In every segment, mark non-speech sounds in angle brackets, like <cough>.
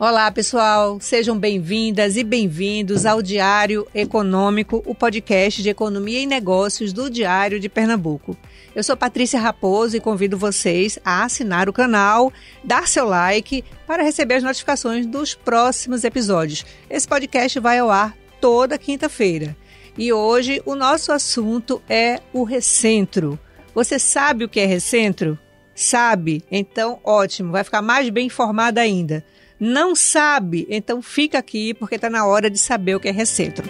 Olá, pessoal. Sejam bem-vindas e bem-vindos ao Diário Econômico, o podcast de economia e negócios do Diário de Pernambuco. Eu sou Patrícia Raposo e convido vocês a assinar o canal, dar seu like para receber as notificações dos próximos episódios. Esse podcast vai ao ar toda quinta-feira. E hoje o nosso assunto é o recentro. Você sabe o que é recentro? Sabe? Então, ótimo, vai ficar mais bem informada ainda não sabe, então fica aqui porque está na hora de saber o que é recentro.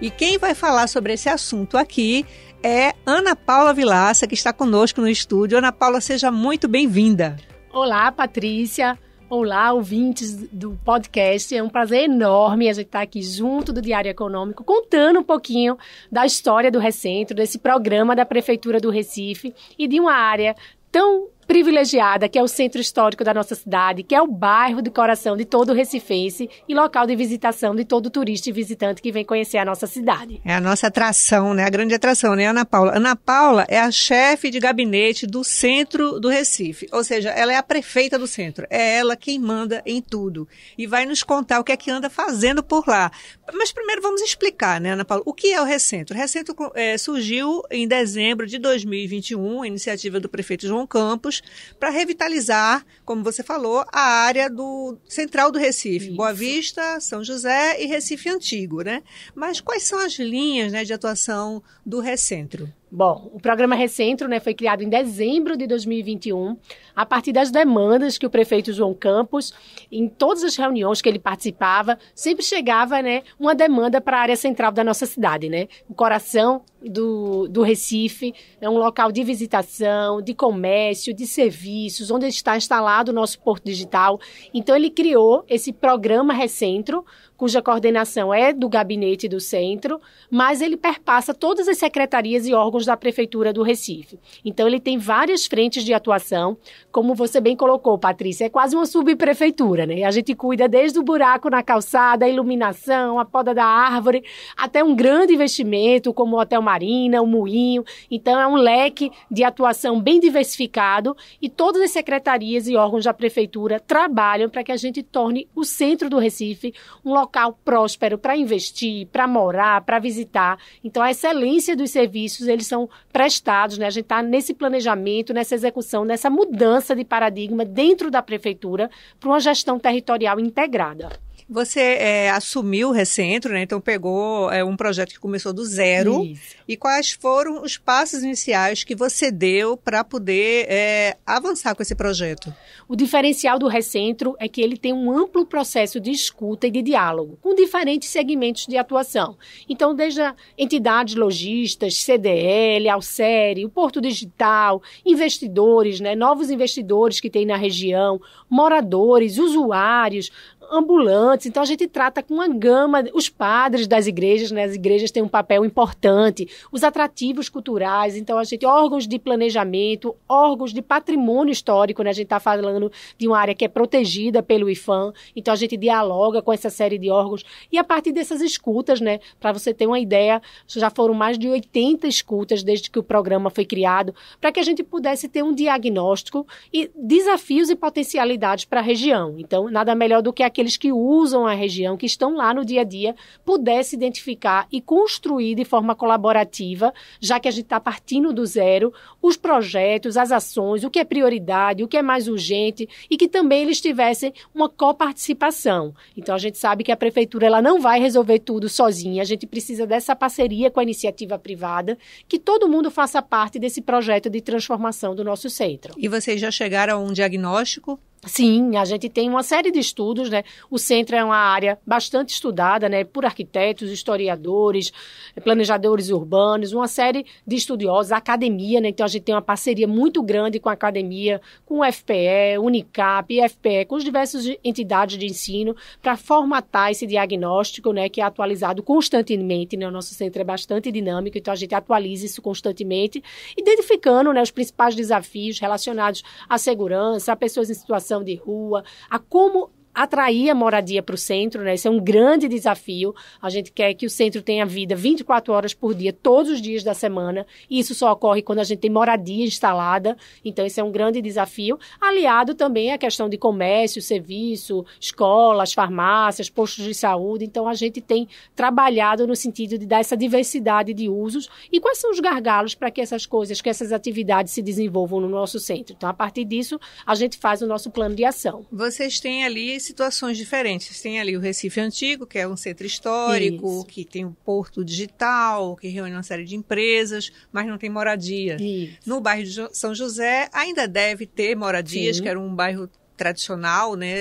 E quem vai falar sobre esse assunto aqui é Ana Paula Vilaça, que está conosco no estúdio. Ana Paula, seja muito bem-vinda. Olá, Patrícia. Olá, ouvintes do podcast. É um prazer enorme a gente estar aqui junto do Diário Econômico, contando um pouquinho da história do Recentro, desse programa da Prefeitura do Recife e de uma área tão privilegiada, que é o centro histórico da nossa cidade, que é o bairro do coração de todo recifense e local de visitação de todo turista e visitante que vem conhecer a nossa cidade. É a nossa atração, né? A grande atração, né, Ana Paula? Ana Paula é a chefe de gabinete do centro do Recife, ou seja, ela é a prefeita do centro, é ela quem manda em tudo e vai nos contar o que é que anda fazendo por lá. Mas primeiro vamos explicar, né, Ana Paula, o que é o Recentro? O Recentro é, surgiu em dezembro de 2021, iniciativa do prefeito João Campos, anos para revitalizar, como você falou, a área do central do Recife, Isso. Boa Vista, São José e Recife Antigo, né? Mas quais são as linhas né, de atuação do Recentro? Bom, o programa Recentro né, foi criado em dezembro de 2021, a partir das demandas que o prefeito João Campos, em todas as reuniões que ele participava, sempre chegava né, uma demanda para a área central da nossa cidade. Né? O coração do, do Recife é um local de visitação, de comércio, de serviços, onde está instalado o nosso porto digital. Então, ele criou esse programa Recentro, cuja coordenação é do gabinete do centro, mas ele perpassa todas as secretarias e órgãos órgãos da Prefeitura do Recife. Então, ele tem várias frentes de atuação, como você bem colocou, Patrícia, é quase uma subprefeitura, né? A gente cuida desde o buraco na calçada, a iluminação, a poda da árvore, até um grande investimento, como o Hotel Marina, o Moinho. Então, é um leque de atuação bem diversificado e todas as secretarias e órgãos da Prefeitura trabalham para que a gente torne o centro do Recife um local próspero para investir, para morar, para visitar. Então, a excelência dos serviços, eles eles são prestados, né? A gente está nesse planejamento, nessa execução, nessa mudança de paradigma dentro da prefeitura para uma gestão territorial integrada. Você é, assumiu o Recentro, né? Então pegou é, um projeto que começou do zero. Isso. E quais foram os passos iniciais que você deu para poder é, avançar com esse projeto? O diferencial do Recentro é que ele tem um amplo processo de escuta e de diálogo com diferentes segmentos de atuação. Então, desde entidades lojistas, CDL, Alcere, o Porto Digital, investidores, né? novos investidores que tem na região, moradores, usuários, ambulantes. Então a gente trata com uma gama, os padres das igrejas, né? As igrejas têm um papel importante, os atrativos culturais, então a gente órgãos de planejamento, órgãos de patrimônio histórico, né? A gente está falando de uma área que é protegida pelo IFAM, então a gente dialoga com essa série de órgãos e a partir dessas escutas, né? Para você ter uma ideia, já foram mais de 80 escutas desde que o programa foi criado, para que a gente pudesse ter um diagnóstico e desafios e potencialidades para a região. Então nada melhor do que a aqueles que usam a região, que estão lá no dia a dia, pudesse identificar e construir de forma colaborativa, já que a gente está partindo do zero, os projetos, as ações, o que é prioridade, o que é mais urgente e que também eles tivessem uma coparticipação. Então a gente sabe que a prefeitura ela não vai resolver tudo sozinha, a gente precisa dessa parceria com a iniciativa privada, que todo mundo faça parte desse projeto de transformação do nosso centro. E vocês já chegaram a um diagnóstico Sim, a gente tem uma série de estudos, né? O centro é uma área bastante estudada, né, por arquitetos, historiadores, planejadores urbanos, uma série de estudiosos, academia, né? Então a gente tem uma parceria muito grande com a academia, com o FPE, Unicap, IFPE, com as diversas entidades de ensino para formatar esse diagnóstico, né, que é atualizado constantemente, né? O nosso centro é bastante dinâmico, então a gente atualiza isso constantemente, identificando, né, os principais desafios relacionados à segurança, a pessoas em situação de rua, a como atrair a moradia para o centro, né? Isso é um grande desafio. A gente quer que o centro tenha vida 24 horas por dia, todos os dias da semana. E isso só ocorre quando a gente tem moradia instalada. Então, isso é um grande desafio. Aliado também à questão de comércio, serviço, escolas, farmácias, postos de saúde. Então, a gente tem trabalhado no sentido de dar essa diversidade de usos. E quais são os gargalos para que essas coisas, que essas atividades se desenvolvam no nosso centro? Então, a partir disso, a gente faz o nosso plano de ação. Vocês têm ali situações diferentes. Tem ali o Recife Antigo, que é um centro histórico, Isso. que tem um porto digital, que reúne uma série de empresas, mas não tem moradia. Isso. No bairro de São José ainda deve ter moradias, Sim. que era um bairro tradicional, né?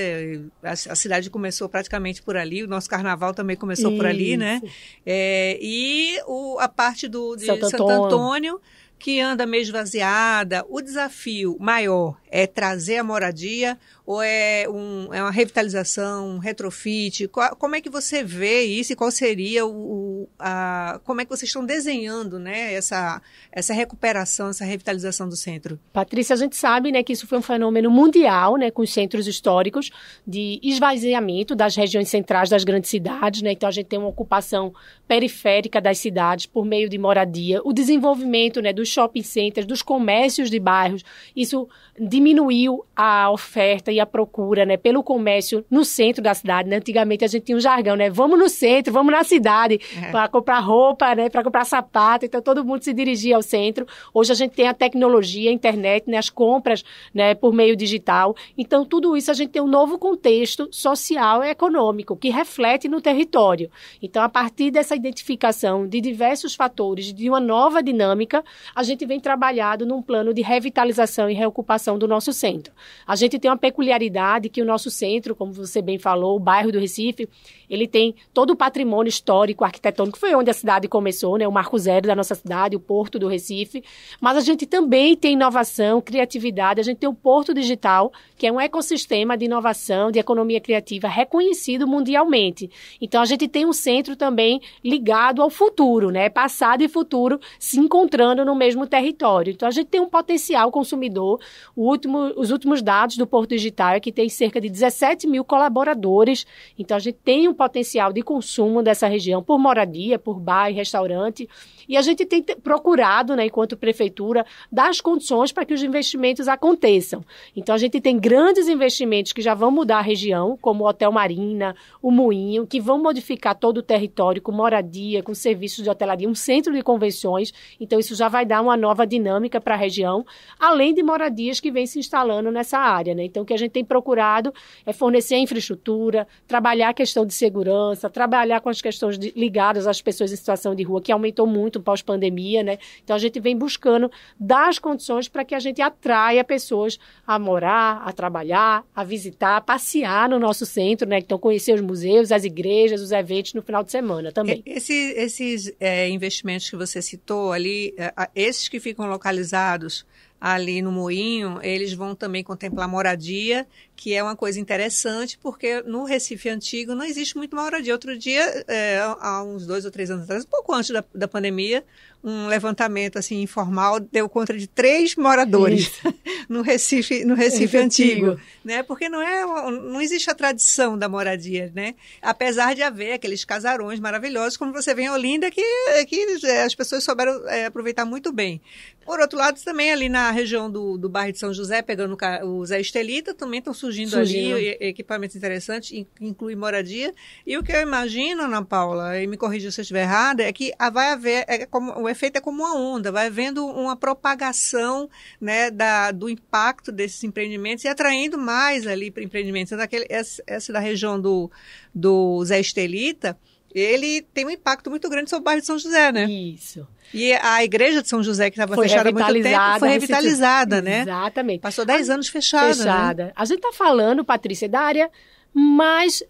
A, a, cidade começou praticamente por ali, o nosso carnaval também começou Isso. por ali, né? É, e o, a parte do, de Santo, Santo Antônio, Antônio que anda meio esvaziada. O desafio maior é trazer a moradia ou é, um, é uma revitalização, um retrofit? Qual, como é que você vê isso e qual seria o, a, como é que vocês estão desenhando né, essa, essa recuperação, essa revitalização do centro? Patrícia, a gente sabe né, que isso foi um fenômeno mundial né, com os centros históricos de esvaziamento das regiões centrais das grandes cidades. Né? Então, a gente tem uma ocupação periférica das cidades por meio de moradia, o desenvolvimento né, dos shopping centers, dos comércios de bairros. Isso diminuiu a oferta e a procura, né, pelo comércio no centro da cidade, né? Antigamente a gente tinha um jargão, né? Vamos no centro, vamos na cidade é. para comprar roupa, né, para comprar sapato. Então todo mundo se dirigia ao centro. Hoje a gente tem a tecnologia, a internet, né, as compras, né, por meio digital. Então tudo isso a gente tem um novo contexto social e econômico que reflete no território. Então a partir dessa identificação de diversos fatores, de uma nova dinâmica, a gente vem trabalhado num plano de revitalização e reocupação do nosso centro. A gente tem uma peculiaridade peculiaridade que o nosso centro, como você bem falou, o bairro do Recife, ele tem todo o patrimônio histórico, arquitetônico, foi onde a cidade começou, né? O marco zero da nossa cidade, o porto do Recife. Mas a gente também tem inovação, criatividade, a gente tem o Porto Digital, que é um ecossistema de inovação, de economia criativa reconhecido mundialmente. Então a gente tem um centro também ligado ao futuro, né? Passado e futuro se encontrando no mesmo território. Então a gente tem um potencial consumidor. Último, os últimos dados do Porto Digital que tem cerca de 17 mil colaboradores. Então, a gente tem um potencial de consumo dessa região por moradia, por bar e restaurante. E a gente tem procurado, né, enquanto prefeitura, dar as condições para que os investimentos aconteçam. Então, a gente tem grandes investimentos que já vão mudar a região, como o Hotel Marina, o Moinho, que vão modificar todo o território com moradia, com serviços de hotelaria, um centro de convenções. Então, isso já vai dar uma nova dinâmica para a região, além de moradias que vêm se instalando nessa área. Né? Então, que a gente tem procurado é fornecer infraestrutura, trabalhar a questão de segurança, trabalhar com as questões de, ligadas às pessoas em situação de rua, que aumentou muito pós-pandemia, né? Então a gente vem buscando dar as condições para que a gente atraia pessoas a morar, a trabalhar, a visitar, a passear no nosso centro, né? Então conhecer os museus, as igrejas, os eventos no final de semana também. Esse, esses é, investimentos que você citou ali, é, esses que ficam localizados ali no Moinho, eles vão também contemplar moradia que é uma coisa interessante, porque no Recife Antigo não existe muito moradia. Outro dia, é, há uns dois ou três anos atrás, um pouco antes da, da pandemia, um levantamento assim informal deu conta de três moradores <laughs> no Recife no Recife antigo, antigo, né porque não é não existe a tradição da moradia né apesar de haver aqueles casarões maravilhosos como você vê em Olinda que que é, as pessoas souberam é, aproveitar muito bem por outro lado também ali na região do, do bairro de São José pegando o Zé Estelita também estão surgindo, surgindo. ali equipamentos interessantes, inclui moradia. E o que eu imagino, Ana Paula, e me corrija se eu estiver errada, é que vai haver, é como, o efeito é como uma onda, vai havendo uma propagação né, da, do impacto desses empreendimentos e atraindo mais ali para empreendimentos. Então, daquele, essa, essa da região do, do Zé Estelita, ele tem um impacto muito grande sobre o bairro de São José, né? Isso. E a igreja de São José, que estava fechada há muito tempo, foi revitalizada, né? Exatamente. Passou 10 anos fechada. Né? Fechada. Né? A gente está falando, Patrícia, é da área mais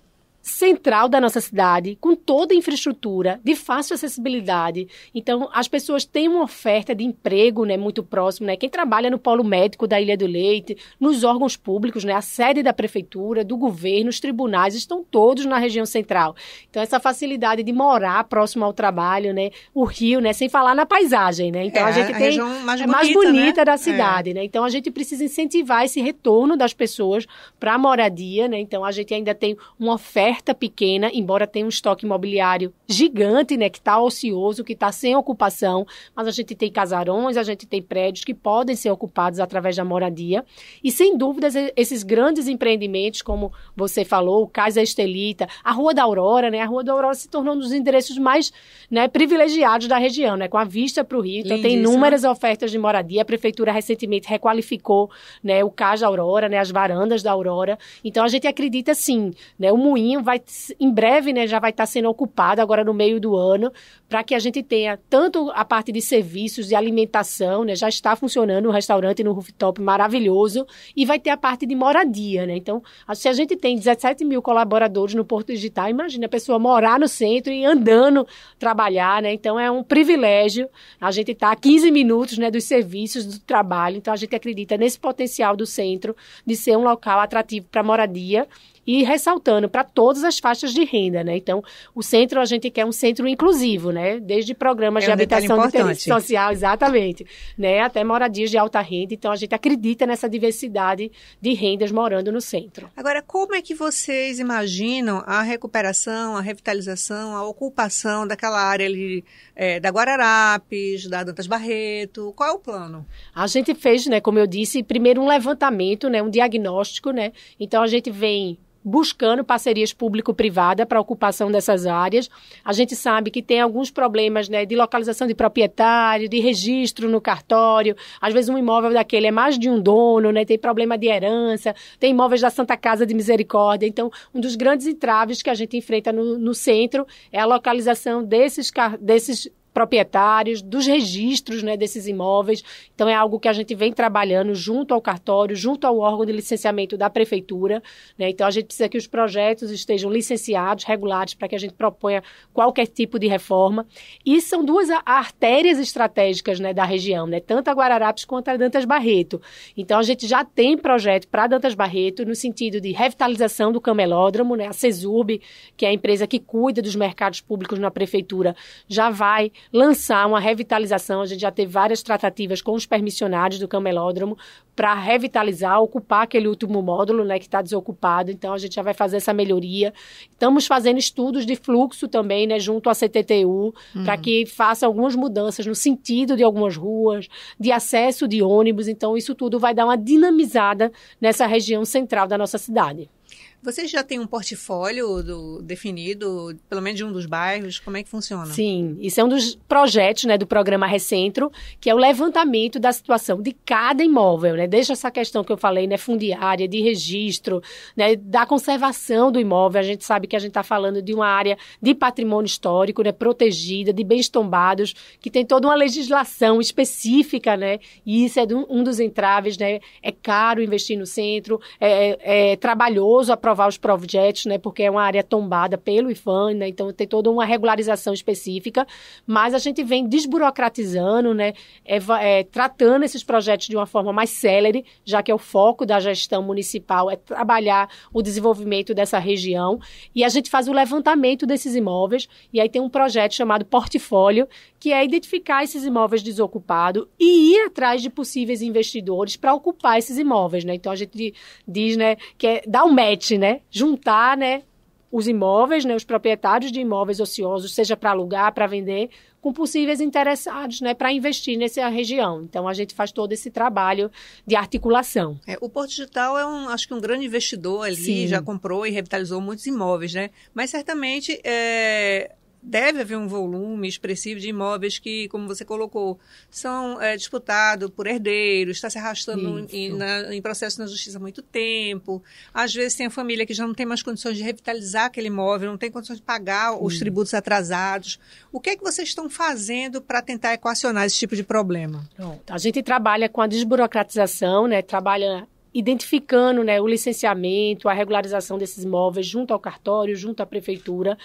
central da nossa cidade, com toda a infraestrutura, de fácil acessibilidade. Então, as pessoas têm uma oferta de emprego né, muito próximo. Né? Quem trabalha no polo médico da Ilha do Leite, nos órgãos públicos, né, a sede da prefeitura, do governo, os tribunais, estão todos na região central. Então, essa facilidade de morar próximo ao trabalho, né, o rio, né, sem falar na paisagem. Né? Então, é, a gente a tem mais bonita, mais bonita né? da é. cidade. É. Né? Então, a gente precisa incentivar esse retorno das pessoas para a moradia. Né? Então, a gente ainda tem uma oferta oferta pequena, embora tenha um estoque imobiliário gigante, né, que está ocioso, que está sem ocupação, mas a gente tem casarões, a gente tem prédios que podem ser ocupados através da moradia. E sem dúvidas, esses grandes empreendimentos, como você falou, o Casa Estelita, a Rua da Aurora, né, a Rua da Aurora se tornou um dos endereços mais né, privilegiados da região, né, com a vista para o Rio. Então, Lindíssima. tem inúmeras ofertas de moradia. A prefeitura recentemente requalificou né, o Cais da Aurora, né, as varandas da Aurora. Então, a gente acredita sim, né, o moinho vai, em breve, né, já vai estar tá sendo ocupado agora no meio do ano, para que a gente tenha tanto a parte de serviços e alimentação, né, já está funcionando um restaurante no rooftop maravilhoso, e vai ter a parte de moradia, né, então, se a gente tem 17 mil colaboradores no Porto Digital, imagina a pessoa morar no centro e andando trabalhar, né, então é um privilégio a gente estar tá a 15 minutos, né, dos serviços, do trabalho, então a gente acredita nesse potencial do centro de ser um local atrativo para moradia, e ressaltando para todas as faixas de renda, né? Então, o centro a gente quer um centro inclusivo, né? Desde programas é um de habitação de interesse social, exatamente, né? Até moradias de alta renda. Então, a gente acredita nessa diversidade de rendas morando no centro. Agora, como é que vocês imaginam a recuperação, a revitalização, a ocupação daquela área ali é, da Guararapes, da Dantas Barreto? Qual é o plano? A gente fez, né? Como eu disse, primeiro um levantamento, né? Um diagnóstico, né? Então, a gente vem buscando parcerias público-privada para ocupação dessas áreas. A gente sabe que tem alguns problemas né, de localização de proprietário, de registro no cartório. Às vezes um imóvel daquele é mais de um dono, né, tem problema de herança, tem imóveis da Santa Casa de Misericórdia. Então, um dos grandes entraves que a gente enfrenta no, no centro é a localização desses, desses proprietários, dos registros né, desses imóveis. Então, é algo que a gente vem trabalhando junto ao cartório, junto ao órgão de licenciamento da prefeitura. Né? Então, a gente precisa que os projetos estejam licenciados, regulados, para que a gente proponha qualquer tipo de reforma. E são duas artérias estratégicas né, da região, né? tanto a Guararapes quanto a Dantas Barreto. Então, a gente já tem projeto para Dantas Barreto no sentido de revitalização do camelódromo, né? a CESURB, que é a empresa que cuida dos mercados públicos na prefeitura, já vai lançar uma revitalização. A gente já teve várias tratativas com os permissionários do camelódromo para revitalizar, ocupar aquele último módulo né, que está desocupado. Então, a gente já vai fazer essa melhoria. Estamos fazendo estudos de fluxo também né, junto à CTTU uhum. para que faça algumas mudanças no sentido de algumas ruas, de acesso de ônibus. Então, isso tudo vai dar uma dinamizada nessa região central da nossa cidade. Vocês já têm um portfólio do, definido, pelo menos de um dos bairros? Como é que funciona? Sim, isso é um dos projetos né, do programa Recentro, que é o levantamento da situação de cada imóvel, né? Desde essa questão que eu falei, né, fundiária, de registro, né, da conservação do imóvel. A gente sabe que a gente está falando de uma área de patrimônio histórico, né, protegida, de bens tombados, que tem toda uma legislação específica, né? E isso é um dos entraves, né? É caro investir no centro, é, é, é trabalhoso a aprovar os projetos, né, porque é uma área tombada pelo Ifan, né, então tem toda uma regularização específica, mas a gente vem desburocratizando, né, é, é, tratando esses projetos de uma forma mais célere, já que é o foco da gestão municipal, é trabalhar o desenvolvimento dessa região, e a gente faz o levantamento desses imóveis, e aí tem um projeto chamado Portfólio, que é identificar esses imóveis desocupados e ir atrás de possíveis investidores para ocupar esses imóveis, né? Então a gente diz, né, que é dar um match, né? Juntar, né, os imóveis, né, os proprietários de imóveis ociosos, seja para alugar, para vender, com possíveis interessados, né, para investir nessa região. Então a gente faz todo esse trabalho de articulação. É, o Porto Digital é um, acho que um grande investidor ali, Sim. já comprou e revitalizou muitos imóveis, né? Mas certamente é, deve haver um volume expressivo de imóveis que, como você colocou, são é, disputados por herdeiros, está se arrastando em, na, em, processo na justiça há muito tempo. Às vezes tem a família que já não tem mais condições de revitalizar aquele imóvel, não tem condições de pagar os tributos atrasados. O que é que vocês estão fazendo para tentar equacionar esse tipo de problema? a gente trabalha com a desburocratização, né? trabalha identificando né, o licenciamento, a regularização desses imóveis junto ao cartório, junto à prefeitura.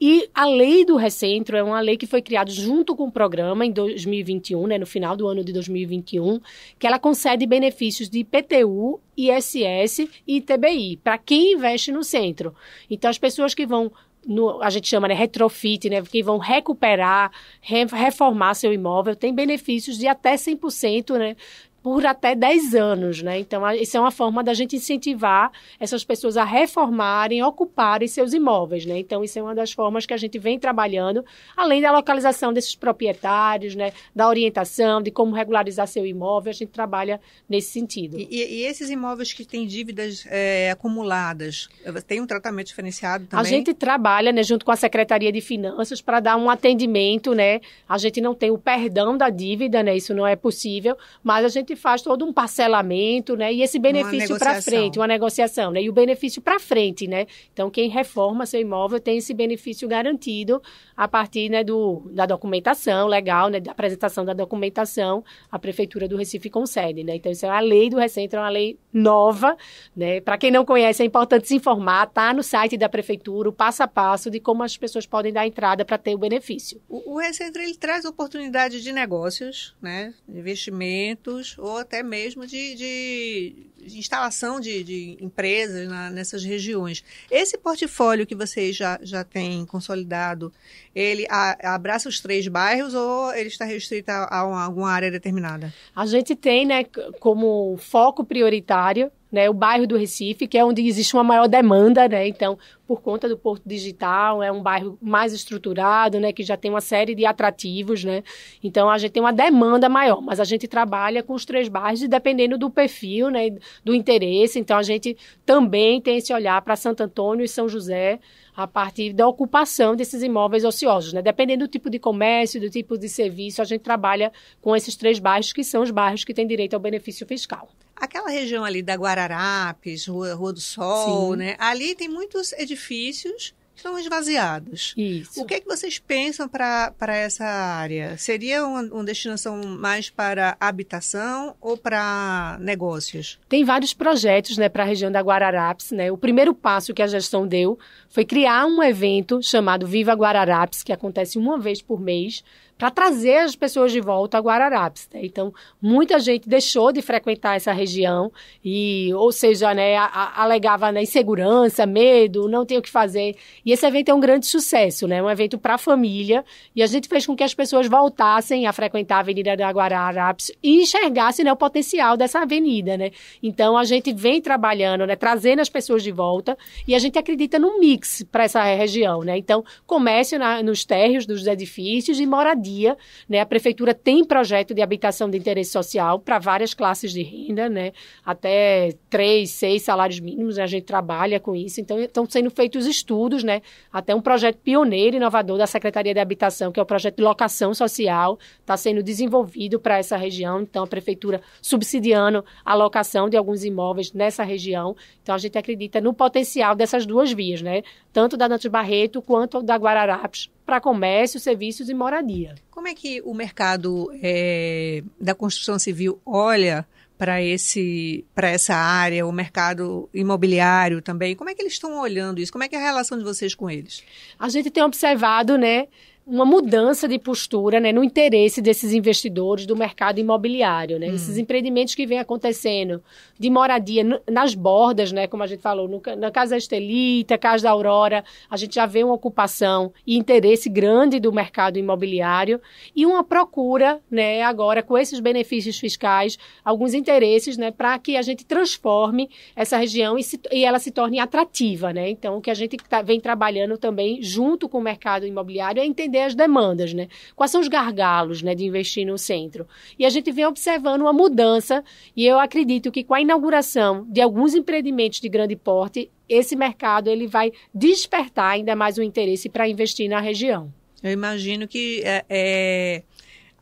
E a lei do recentro é uma lei que foi criada junto com o programa em 2021, né, no final do ano de 2021, que ela concede benefícios de IPTU, ISS e TBI para quem investe no centro. Então, as pessoas que vão no, a gente chama né, retrofit, né, que vão recuperar, re, reformar seu imóvel, tem benefícios de até 100% né, por até 10 anos, né? Então, isso é uma forma da gente incentivar essas pessoas a reformarem, ocuparem seus imóveis, né? Então, isso é uma das formas que a gente vem trabalhando, além da localização desses proprietários, né? Da orientação, de como regularizar seu imóvel, a gente trabalha nesse sentido. E, e esses imóveis que têm dívidas é, acumuladas, eh, tem um tratamento diferenciado também? A gente trabalha, né, junto com a Secretaria de Finanças para dar um atendimento, né? A gente não tem o perdão da dívida, né? Isso não é possível, mas a gente gente faz todo um parcelamento, né? E esse benefício para frente, uma negociação, né? E o benefício para frente, né? Então, quem reforma seu imóvel tem esse benefício garantido a partir né, do, da documentação legal, né? Da apresentação da documentação, a Prefeitura do Recife concede, né? Então, isso é a lei do Recentro, é uma lei nova, né? Para quem não conhece, é importante se informar, tá no site da Prefeitura, o passo a passo de como as pessoas podem dar entrada para ter o benefício. O, o Recentro, ele traz oportunidade de negócios, né? Investimentos, ou até mesmo de, de, instalação de, de empresas na, nessas regiões. Esse portfólio que vocês já, já têm consolidado, ele a, abraça os três bairros ou ele está restrito a, a, uma, alguma área determinada? A gente tem, né, como foco prioritário né, o bairro do Recife, que é onde existe uma maior demanda, né? Então, por conta do Porto Digital, é um bairro mais estruturado, né, que já tem uma série de atrativos, né? Então, a gente tem uma demanda maior, mas a gente trabalha com os três bairros dependendo do perfil, né, do interesse. Então, a gente também tem esse olhar para Santo Antônio e São José, a partir da ocupação desses imóveis ociosos, né? Dependendo do tipo de comércio, do tipo de serviço, a gente trabalha com esses três bairros que são os bairros que têm direito ao benefício fiscal. Aquela região ali da Guararapes, Rua, Rua do Sol, Sim. né? Ali tem muitos edifícios que estão esvaziados. Isso. O que é que vocês pensam para essa área? Seria uma, uma destinação mais para habitação ou para negócios? Tem vários projetos né, para a região da Guararapes. Né? O primeiro passo que a gestão deu foi criar um evento chamado Viva Guararapes, que acontece uma vez por mês para trazer as pessoas de volta a Guararapes. Né? Então, muita gente deixou de frequentar essa região e, ou seja, né, a, a, alegava né, insegurança, medo, não tem o que fazer. E esse evento é um grande sucesso, né? É um evento para a família e a gente fez com que as pessoas voltassem a frequentar a Avenida da Guararapes e enxergassem né, o potencial dessa avenida, né? Então, a gente vem trabalhando, né, trazendo as pessoas de volta e a gente acredita num mix para essa região, né? Então, comércio na, nos térreos dos edifícios e moradia dia, né? A prefeitura tem projeto de habitação de interesse social para várias classes de renda, né? Até três, seis salários mínimos, né? a gente trabalha com isso. Então, estão sendo feitos estudos, né? Até um projeto pioneiro, inovador da Secretaria de Habitação, que é o projeto de locação social, está sendo desenvolvido para essa região. Então, a prefeitura subsidiando a locação de alguns imóveis nessa região. Então, a gente acredita no potencial dessas duas vias, né? Tanto da Nantes Barreto quanto da Guararapes para comércio, serviços e moradia. Como é que o mercado é, da construção civil olha para esse para essa área, o mercado imobiliário também. Como é que eles estão olhando isso? Como é que é a relação de vocês com eles? A gente tem observado, né, uma mudança de postura né, no interesse desses investidores do mercado imobiliário. Né? Hum. Esses empreendimentos que vêm acontecendo de moradia nas bordas, né, como a gente falou, no, na Casa Estelita, Casa da Aurora, a gente já vê uma ocupação e interesse grande do mercado imobiliário e uma procura né, agora com esses benefícios fiscais, alguns interesses né, para que a gente transforme essa região e, se, e ela se torne atrativa. Né? Então, o que a gente tá, vem trabalhando também junto com o mercado imobiliário é entender atender as demandas, né? Quais são os gargalos, né, de investir no centro? E a gente vem observando uma mudança e eu acredito que com a inauguração de alguns empreendimentos de grande porte, esse mercado ele vai despertar ainda mais o interesse para investir na região. Eu imagino que é, é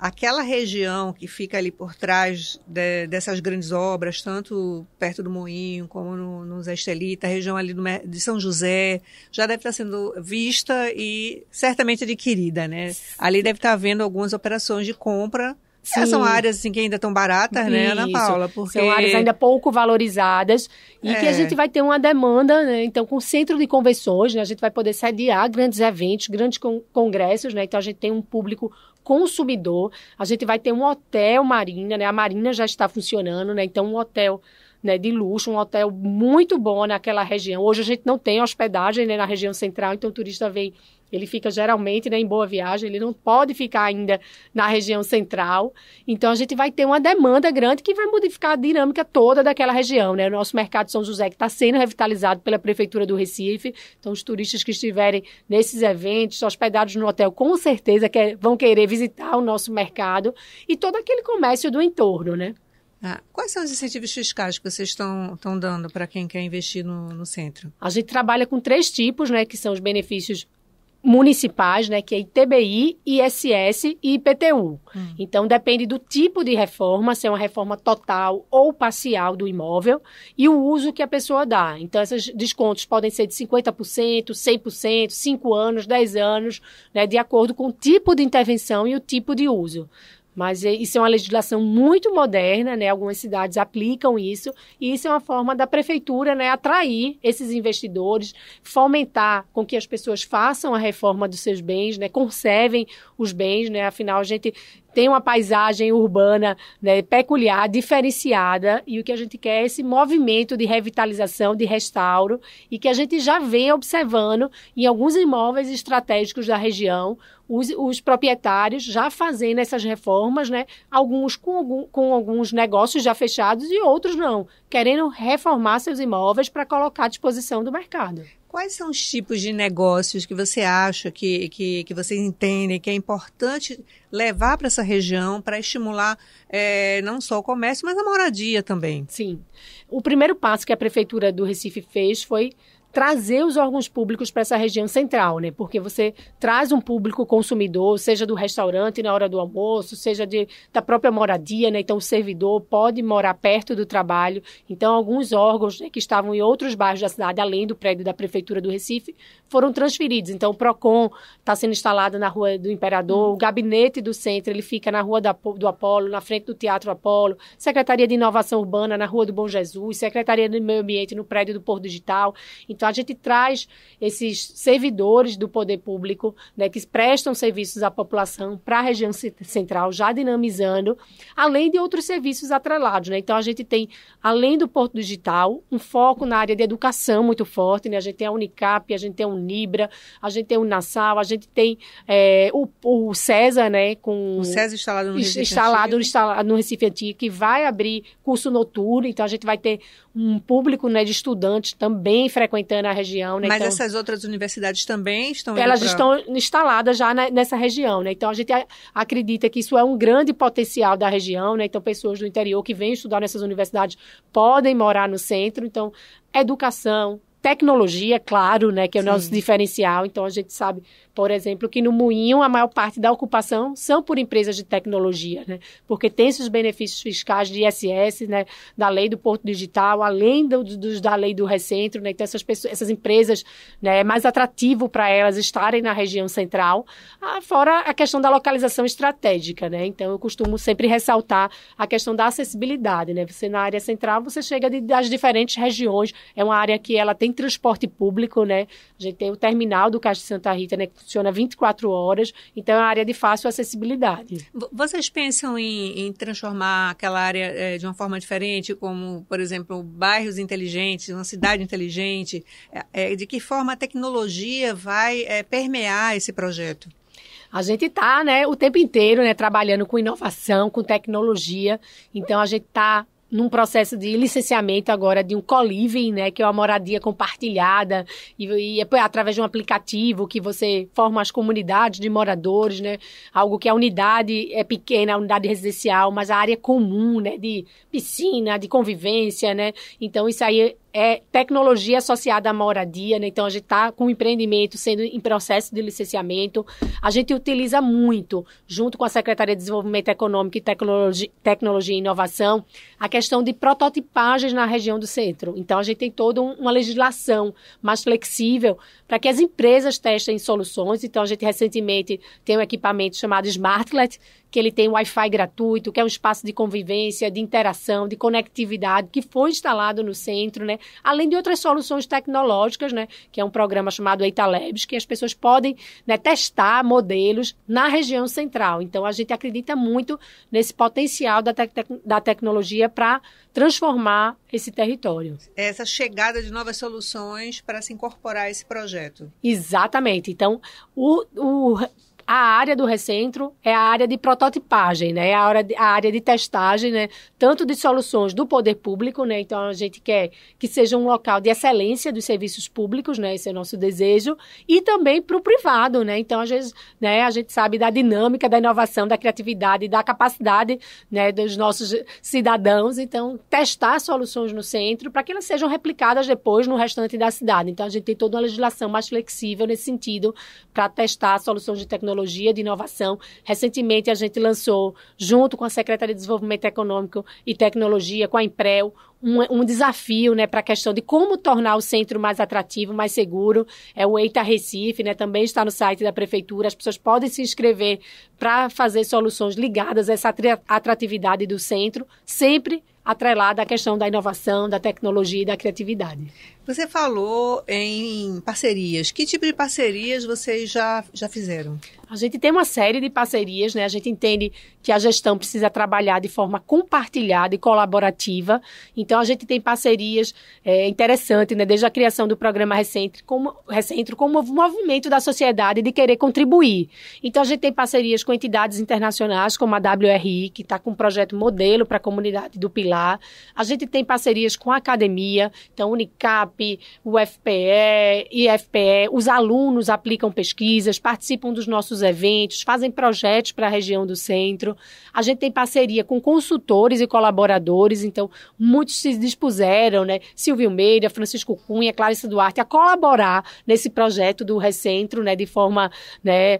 aquela região que fica ali por trás de, dessas grandes obras, tanto perto do Moinho como no, no Zé Estelita, a região ali do, de São José, já deve estar sendo vista e certamente adquirida, né? Ali deve estar havendo algumas operações de compra Sim. São áreas assim, que ainda estão baratas, né, Isso. Ana Paula? Porque... São áreas ainda pouco valorizadas e é. que a é. gente vai ter uma demanda, né? Então, com o centro de convenções, né, a gente vai poder sediar grandes eventos, grandes congressos, né? Então, a gente tem um público consumidor. A gente vai ter um hotel marina, né? A marina já está funcionando, né? Então, um hotel né, de luxo, um hotel muito bom naquela região. Hoje a gente não tem hospedagem né, na região central, então o turista vem ele fica geralmente né, em Boa Viagem, ele não pode ficar ainda na região central. Então a gente vai ter uma demanda grande que vai modificar a dinâmica toda daquela região. Né? O nosso mercado de São José, que está sendo revitalizado pela Prefeitura do Recife. Então, os turistas que estiverem nesses eventos, hospedados no hotel, com certeza quer, é, vão querer visitar o nosso mercado e todo aquele comércio do entorno, né? Ah, quais são os incentivos fiscais que vocês estão dando para quem quer investir no, no, centro? A gente trabalha com três tipos, né, que são os benefícios municipais, né, que é ITBI, ISS e IPTU. Hum. Então depende do tipo de reforma, se é uma reforma total ou parcial do imóvel e o uso que a pessoa dá. Então esses descontos podem ser de 50%, 100%, 5 anos, 10 anos, né, de acordo com o tipo de intervenção e o tipo de uso. Mas é, isso é uma legislação muito moderna, né? Algumas cidades aplicam isso, e isso é uma forma da prefeitura, né, atrair esses investidores, fomentar com que as pessoas façam a reforma dos seus bens, né, conservem os bens, né? Afinal, a gente tem uma paisagem urbana né, peculiar, diferenciada, e o que a gente quer é esse movimento de revitalização, de restauro, e que a gente já vem observando em alguns imóveis estratégicos da região, os, os, proprietários já fazendo essas reformas, né? Alguns com, algum, com alguns negócios já fechados e outros não, querendo reformar seus imóveis para colocar à disposição do mercado. Quais são os tipos de negócios que você acha, que, que, que vocês entendem que é importante levar para essa região para estimular é, não só o comércio, mas a moradia também? Sim. O primeiro passo que a Prefeitura do Recife fez foi trazer os órgãos públicos para essa região central, né? Porque você traz um público consumidor, seja do restaurante na hora do almoço, seja de, da própria moradia, né? Então o servidor pode morar perto do trabalho. Então alguns órgãos né, que estavam em outros bairros da cidade, além do prédio da prefeitura do Recife, foram transferidos. Então o Procon está sendo instalado na rua do Imperador, hum. o gabinete do centro ele fica na rua da, do Apolo, na frente do Teatro Apolo, secretaria de inovação urbana na rua do Bom Jesus, secretaria do meio ambiente no prédio do Porto Digital. Então, a gente traz esses servidores do poder público, né, que prestam serviços à população para a região central, já dinamizando, além de outros serviços atrelados. Né? Então, a gente tem, além do Porto Digital, um foco na área de educação muito forte. Né? A gente tem a Unicap, a gente tem o Nibra, a gente tem o Nassau, a gente tem é, o, o César, né, com... O César instalado no Recife instalado, Antigo. Instalado no Recife Antigo, que vai abrir curso noturno, então a gente vai ter um público né, de estudantes também frequentando metropolitana, a região, né? Mas então, essas outras universidades também estão Elas pra... estão instaladas já na, nessa região, né? Então a gente a, acredita que isso é um grande potencial da região, né? Então pessoas do interior que vêm estudar nessas universidades podem morar no centro, então educação, Tecnologia, claro, né, que é o Sim. nosso diferencial. Então, a gente sabe, por exemplo, que no Moinho a maior parte da ocupação são por empresas de tecnologia, né, porque tem esses benefícios fiscais de ISS, né, da lei do Porto Digital, além do, do da lei do Recentro, né, então essas, pessoas, essas empresas, né, é mais atrativo para elas estarem na região central, ah, fora a questão da localização estratégica, né, então eu costumo sempre ressaltar a questão da acessibilidade, né, você na área central, você chega de, das diferentes regiões, é uma área que ela tem tem transporte público, né? A gente tem o terminal do Caixa de Santa Rita, né? Que funciona 24 horas, então é uma área de fácil acessibilidade. Vocês pensam em, em transformar aquela área é, de uma forma diferente, como, por exemplo, bairros inteligentes, uma cidade inteligente? É, de que forma a tecnologia vai é, permear esse projeto? A gente está, né, o tempo inteiro, né, trabalhando com inovação, com tecnologia. Então a gente está num processo de licenciamento agora de um co-living, né, que é uma moradia compartilhada e, e é através de um aplicativo que você forma as comunidades de moradores, né, algo que a unidade é pequena, a unidade residencial, mas a área comum, né, de piscina, de convivência, né, então isso aí é tecnologia associada à moradia, né? Então a gente está com o empreendimento sendo em processo de licenciamento. A gente utiliza muito, junto com a Secretaria de Desenvolvimento Econômico e Tecnologia, Tecnologia e Inovação, a questão de prototipagens na região do centro. Então a gente tem toda um, uma legislação mais flexível para que as empresas testem soluções. Então a gente recentemente tem um equipamento chamado Smartlet, que ele tem Wi-Fi gratuito, que é um espaço de convivência, de interação, de conectividade, que foi instalado no centro, né? Além de outras soluções tecnológicas, né? Que é um programa chamado Eitalabs, que as pessoas podem né, testar modelos na região central. Então, a gente acredita muito nesse potencial da, da tecnologia para transformar esse território. Essa chegada de novas soluções para se incorporar a esse projeto. Exatamente. Então, o, o a área do recentro é a área de prototipagem, né? É a área de, a área de testagem, né? Tanto de soluções do poder público, né? Então a gente quer que seja um local de excelência dos serviços públicos, né? Esse é o nosso desejo. E também para o privado, né? Então, às vezes, né, a gente sabe da dinâmica, da inovação, da criatividade, da capacidade né, dos nossos cidadãos. Então, testar soluções no centro para que elas sejam replicadas depois no restante da cidade. Então, a gente tem toda uma legislação mais flexível nesse sentido para testar soluções de tecnologia tecnologia, de inovação. Recentemente, a gente lançou, junto com a Secretaria de Desenvolvimento Econômico e Tecnologia, com a Imprel, um, um desafio né, para a questão de como tornar o centro mais atrativo, mais seguro. É o Eita Recife, né, também está no site da Prefeitura. As pessoas podem se inscrever para fazer soluções ligadas a essa atratividade do centro, sempre atrelada à questão da inovação, da tecnologia e da criatividade. Você falou em parcerias. Que tipo de parcerias vocês já, já fizeram? A gente tem uma série de parcerias, né? A gente entende que a gestão precisa trabalhar de forma compartilhada e colaborativa. Então, a gente tem parcerias é, interessantes, né? Desde a criação do programa Recentro como, Recentro, com o movimento da sociedade de querer contribuir. Então, a gente tem parcerias com entidades internacionais, como a WRI, que está com um projeto modelo para a comunidade do Pilar. A gente tem parcerias com a academia, então, Unicap, FPE e IFPE, os alunos aplicam pesquisas, participam dos nossos eventos, fazem projetos para a região do centro. A gente tem parceria com consultores e colaboradores, então muitos se dispuseram, né? Silvio Meira, Francisco Cunha, Cláudia Duarte, a colaborar nesse projeto do Recentro, né? De forma, né?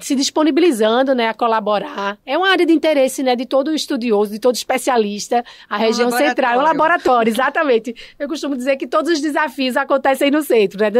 Se disponibilizando, né? A colaborar. É uma área de interesse, né? De todo estudioso, de todo especialista, a é um região central. É um laboratório, exatamente. Eu costumo dizer que todos os desafios acontecem no centro, né,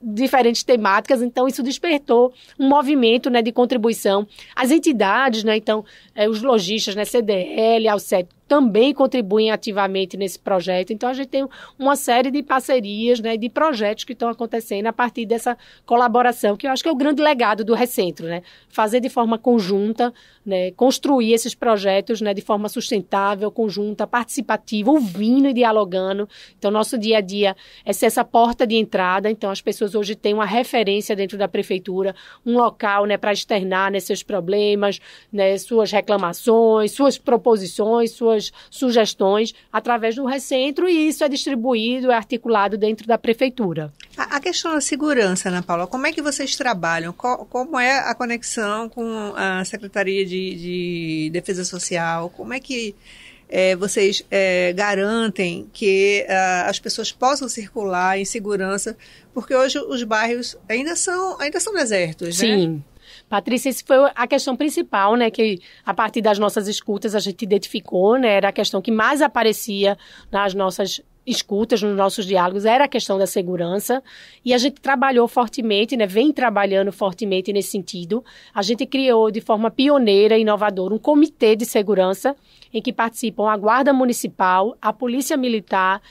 diferentes temáticas, então isso despertou um movimento, né, de contribuição. As entidades, né, então, é, os lojistas, né, CDL, Alcet, também contribuem ativamente nesse projeto. Então, a gente tem uma série de parcerias, né, de projetos que estão acontecendo a partir dessa colaboração, que eu acho que é o grande legado do Recentro, né? Fazer de forma conjunta, né, construir esses projetos né, de forma sustentável, conjunta, participativa, ouvindo e dialogando. Então, nosso dia a dia é ser essa porta de entrada. Então, as pessoas hoje têm uma referência dentro da prefeitura, um local né, para externar né, seus problemas, né, suas reclamações, suas proposições, suas sugestões através do recentro e isso é distribuído, é articulado dentro da prefeitura. A questão da segurança, Ana Paula, como é que vocês trabalham? Como é a conexão com a Secretaria de, de Defesa Social? Como é que é, vocês é, garantem que é, as pessoas possam circular em segurança, porque hoje os bairros ainda são, ainda são desertos, Sim. né? Sim. Patrícia, essa foi a questão principal, né? Que a partir das nossas escutas a gente identificou, né? Era a questão que mais aparecia nas nossas escutas, nos nossos diálogos, era a questão da segurança. E a gente trabalhou fortemente, né? Vem trabalhando fortemente nesse sentido. A gente criou de forma pioneira e inovadora um comitê de segurança em que participam a Guarda Municipal, a Polícia Militar,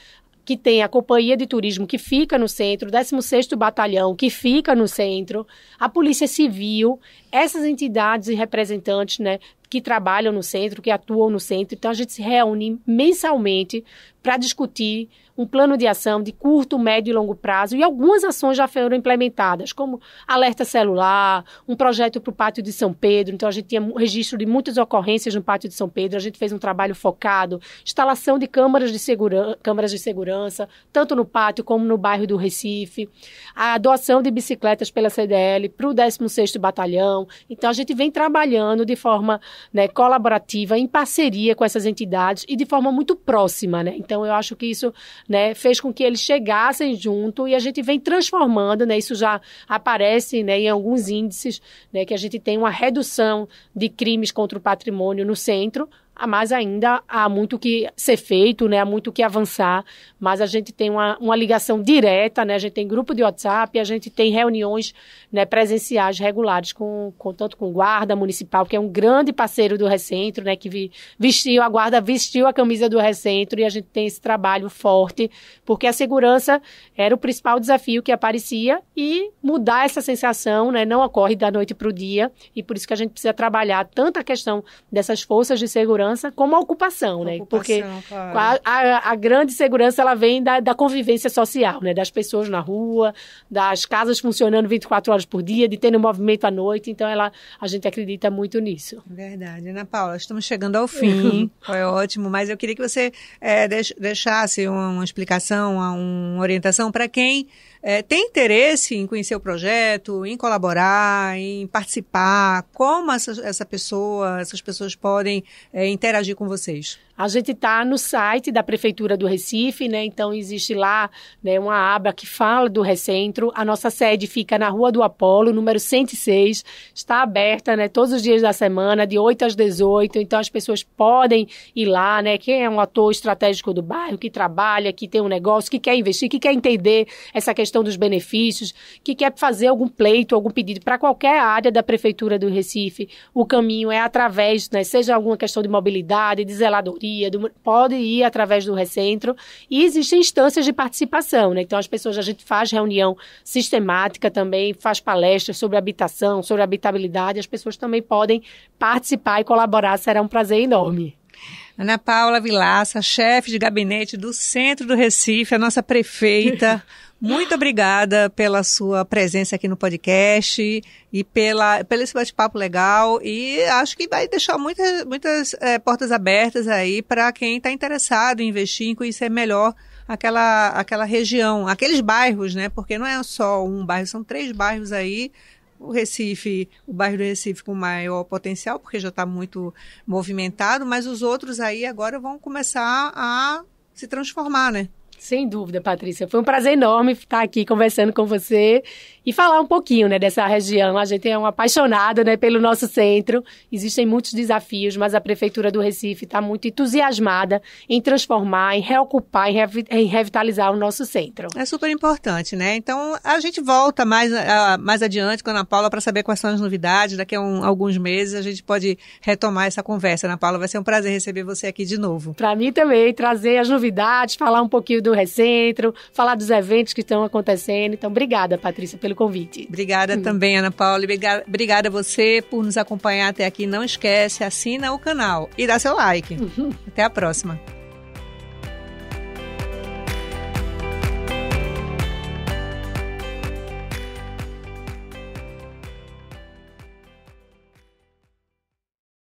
que tem a Companhia de Turismo, que fica no centro, 16º Batalhão, que fica no centro, a Polícia Civil, essas entidades e representantes né, que trabalham no centro, que atuam no centro. Então, a gente se reúne mensalmente para discutir um plano de ação de curto, médio e longo prazo. E algumas ações já foram implementadas, como alerta celular, um projeto para o Pátio de São Pedro. Então, a gente tinha registro de muitas ocorrências no Pátio de São Pedro. A gente fez um trabalho focado, instalação de câmaras de, segura câmaras de segurança, tanto no pátio como no bairro do Recife. A doação de bicicletas pela CDL para o 16º Batalhão. Então, a gente vem trabalhando de forma né, colaborativa, em parceria com essas entidades e de forma muito próxima, né? Então eu acho que isso, né, fez com que eles chegassem junto e a gente vem transformando, né? Isso já aparece, né, em alguns índices, né, que a gente tem uma redução de crimes contra o patrimônio no centro, mas ainda há muito que ser feito, né? há muito que avançar, mas a gente tem uma, uma ligação direta, né? a gente tem grupo de WhatsApp, a gente tem reuniões né, presenciais regulares, com, com, tanto com guarda municipal, que é um grande parceiro do Recentro, né, que vi, vestiu, a guarda vestiu a camisa do Recentro e a gente tem esse trabalho forte, porque a segurança era o principal desafio que aparecia e mudar essa sensação né, não ocorre da noite para o dia e por isso que a gente precisa trabalhar tanto a questão dessas forças de segurança como a ocupação, a né? Ocupação, porque claro. a, a, a, grande segurança ela vem da, da convivência social, né, das pessoas na rua, das casas funcionando 24 horas horas por dia, de ter um movimento à noite. Então, ela, a gente acredita muito nisso. Verdade. Ana Paula, estamos chegando ao fim. <laughs> Foi ótimo, mas eu queria que você é, deixasse uma, uma explicação, uma, uma orientação para quem é, tem interesse em conhecer o projeto, em colaborar, em participar. Como essa, essa pessoa, essas pessoas podem é, interagir com vocês? A gente está no site da Prefeitura do Recife, né? Então existe lá né, uma aba que fala do Recentro. A nossa sede fica na Rua do Apolo, número 106. Está aberta né, todos os dias da semana, de 8 às 18. Então as pessoas podem ir lá, né? Quem é um ator estratégico do bairro, que trabalha, que tem um negócio, que quer investir, que quer entender essa questão dos benefícios, que quer fazer algum pleito, algum pedido para qualquer área da Prefeitura do Recife. O caminho é através, né, seja alguma questão de mobilidade, de zelador periferia, do, pode ir através do recentro. E existem instâncias de participação, né? Então, as pessoas, a gente faz reunião sistemática também, faz palestras sobre habitação, sobre habitabilidade. As pessoas também podem participar e colaborar, será um prazer enorme. Ana Paula Vilaça, chefe de gabinete do Centro do Recife, a nossa prefeita. <laughs> Muito obrigada pela sua presença aqui no podcast e pela, pelo esse bate-papo legal. E acho que vai deixar muitas, muitas é, portas abertas aí para quem está interessado em investir, em conhecer melhor aquela, aquela região, aqueles bairros, né? Porque não é só um bairro, são três bairros aí o Recife, o bairro do Recife com maior potencial, porque já está muito movimentado, mas os outros aí agora vão começar a se transformar, né? Sem dúvida, Patrícia. Foi um prazer enorme estar aqui conversando com você e falar um pouquinho né, dessa região. A gente é um apaixonado né, pelo nosso centro. Existem muitos desafios, mas a Prefeitura do Recife está muito entusiasmada em transformar, em reocupar, em, em, revitalizar o nosso centro. É super importante, né? Então, a gente volta mais, mais adiante com a Ana Paula para saber quais são as novidades. Daqui a um, alguns meses a gente pode retomar essa conversa. Ana Paula, vai ser um prazer receber você aqui de novo. Para mim também, trazer as novidades, falar um pouquinho do do Recentro, falar dos eventos que estão acontecendo. Então, obrigada, Patrícia, pelo convite. Obrigada hum. também, Ana Paula. Obrigada, obrigada a você por nos acompanhar até aqui. Não esquece, assina o canal e dá seu like. Uhum. <laughs> Até a próxima.